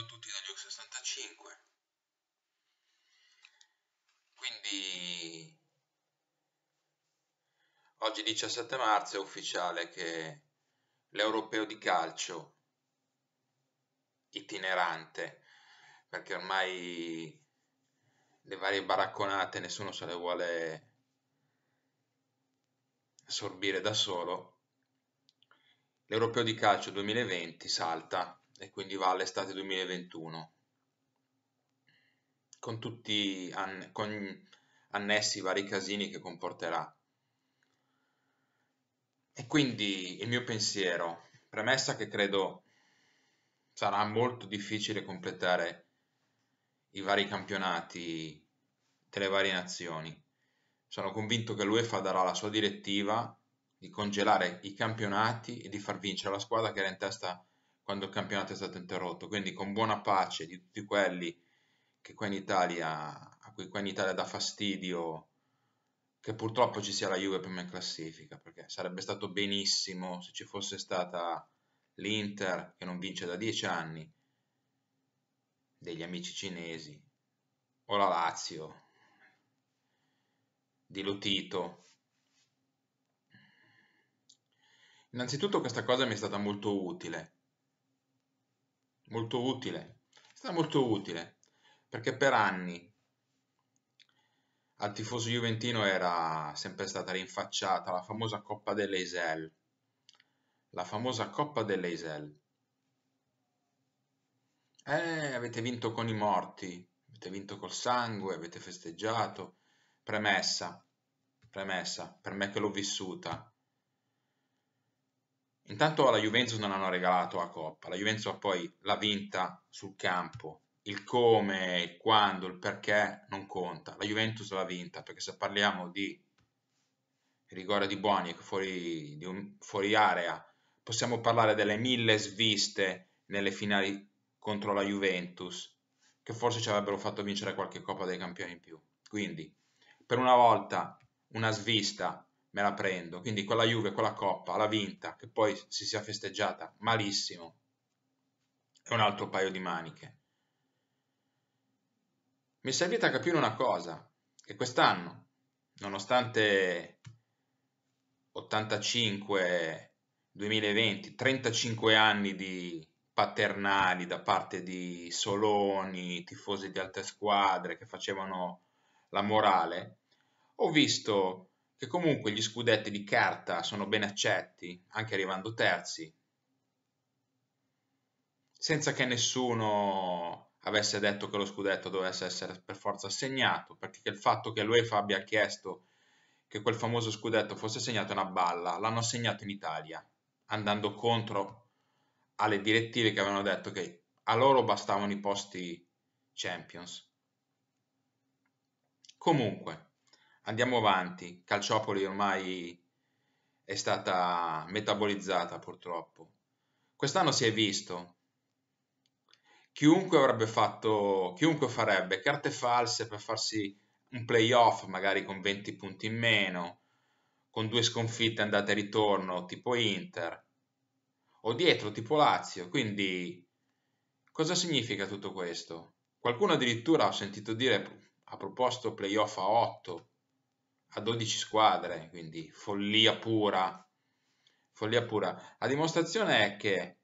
a tutti dagli 65 Quindi oggi 17 marzo è ufficiale che l'europeo di calcio itinerante, perché ormai le varie baracconate nessuno se le vuole assorbire da solo, l'europeo di calcio 2020 salta e quindi va all'estate 2021 con tutti an- con annessi i vari casini che comporterà. E quindi il mio pensiero, premessa che credo sarà molto difficile completare i vari campionati delle varie nazioni. Sono convinto che l'UEFA darà la sua direttiva di congelare i campionati e di far vincere la squadra che era in testa quando il campionato è stato interrotto, quindi con buona pace di tutti quelli che qua in Italia, a cui qua in Italia dà fastidio che purtroppo ci sia la Juve prima in classifica, perché sarebbe stato benissimo se ci fosse stata l'Inter che non vince da dieci anni, degli amici cinesi, o la Lazio di Lotito. Innanzitutto questa cosa mi è stata molto utile, molto utile. È stata molto utile perché per anni al tifoso juventino era sempre stata rinfacciata la famosa Coppa dell'Eisel. La famosa Coppa dell'Eisel. Eh, avete vinto con i morti, avete vinto col sangue, avete festeggiato. Premessa, premessa, per me che l'ho vissuta, Intanto la Juventus non hanno regalato la Coppa, la Juventus poi l'ha vinta sul campo, il come, il quando, il perché non conta, la Juventus l'ha vinta perché se parliamo di rigore di Boni fuori, di un, fuori area, possiamo parlare delle mille sviste nelle finali contro la Juventus che forse ci avrebbero fatto vincere qualche Coppa dei Campioni in più. Quindi, per una volta, una svista me la prendo. Quindi quella Juve, quella Coppa, l'ha vinta, che poi si sia festeggiata malissimo, è un altro paio di maniche. Mi è servita a capire una cosa, che quest'anno, nonostante 85 2020, 35 anni di paternali da parte di Soloni, tifosi di altre squadre che facevano la morale, ho visto che comunque gli scudetti di carta sono ben accetti, anche arrivando terzi, senza che nessuno avesse detto che lo scudetto dovesse essere per forza assegnato, perché il fatto che l'UEFA abbia chiesto che quel famoso scudetto fosse assegnato è una balla, l'hanno assegnato in Italia, andando contro alle direttive che avevano detto che a loro bastavano i posti Champions. Comunque, andiamo avanti. Calciopoli ormai è stata metabolizzata purtroppo. Quest'anno si è visto. Chiunque avrebbe fatto, chiunque farebbe carte false per farsi un playoff magari con 20 punti in meno, con due sconfitte andate e ritorno tipo Inter, o dietro tipo Lazio. Quindi cosa significa tutto questo? Qualcuno addirittura ho sentito dire ha proposto playoff a 8 a 12 squadre, quindi follia pura. Follia pura. La dimostrazione è che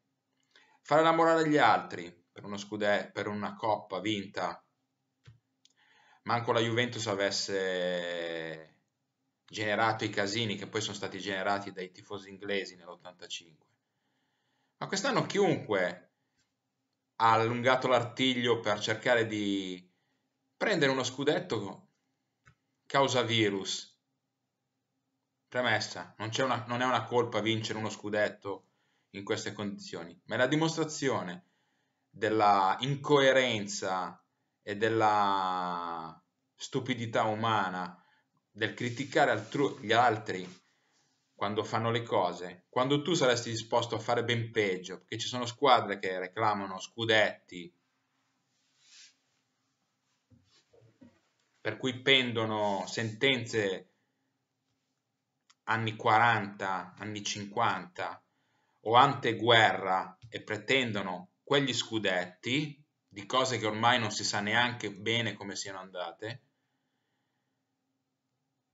fare la morale agli altri per, uno scudè, per una coppa vinta, manco la Juventus avesse generato i casini che poi sono stati generati dai tifosi inglesi nell'85. Ma quest'anno chiunque ha allungato l'artiglio per cercare di prendere uno scudetto causa virus. Premessa, non, una, non è una colpa vincere uno scudetto in queste condizioni, ma è la dimostrazione della incoerenza e della stupidità umana del criticare altru- gli altri quando fanno le cose, quando tu saresti disposto a fare ben peggio, perché ci sono squadre che reclamano scudetti, per cui pendono sentenze anni 40, anni 50 o anteguerra e pretendono quegli scudetti di cose che ormai non si sa neanche bene come siano andate.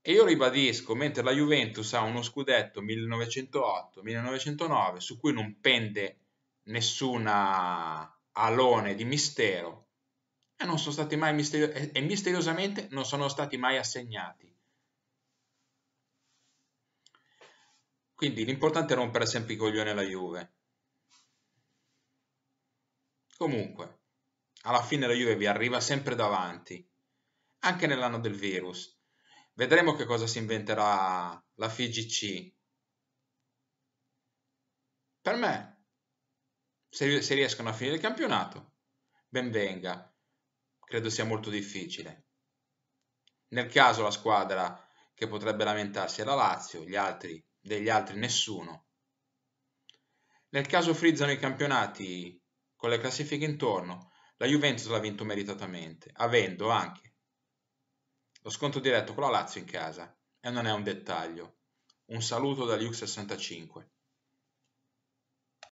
E io ribadisco, mentre la Juventus ha uno scudetto 1908-1909 su cui non pende nessuna alone di mistero, e, non sono stati mai misterio- e misteriosamente non sono stati mai assegnati. Quindi l'importante è rompere sempre i coglioni alla Juve. Comunque, alla fine la Juve vi arriva sempre davanti, anche nell'anno del virus. Vedremo che cosa si inventerà la FIGC. Per me, se, riescono a finire il campionato, ben venga credo sia molto difficile. Nel caso la squadra che potrebbe lamentarsi è la Lazio, gli altri, degli altri nessuno. Nel caso frizzano i campionati con le classifiche intorno, la Juventus l'ha vinto meritatamente, avendo anche lo sconto diretto con la Lazio in casa. E non è un dettaglio. Un saluto dagli u 65.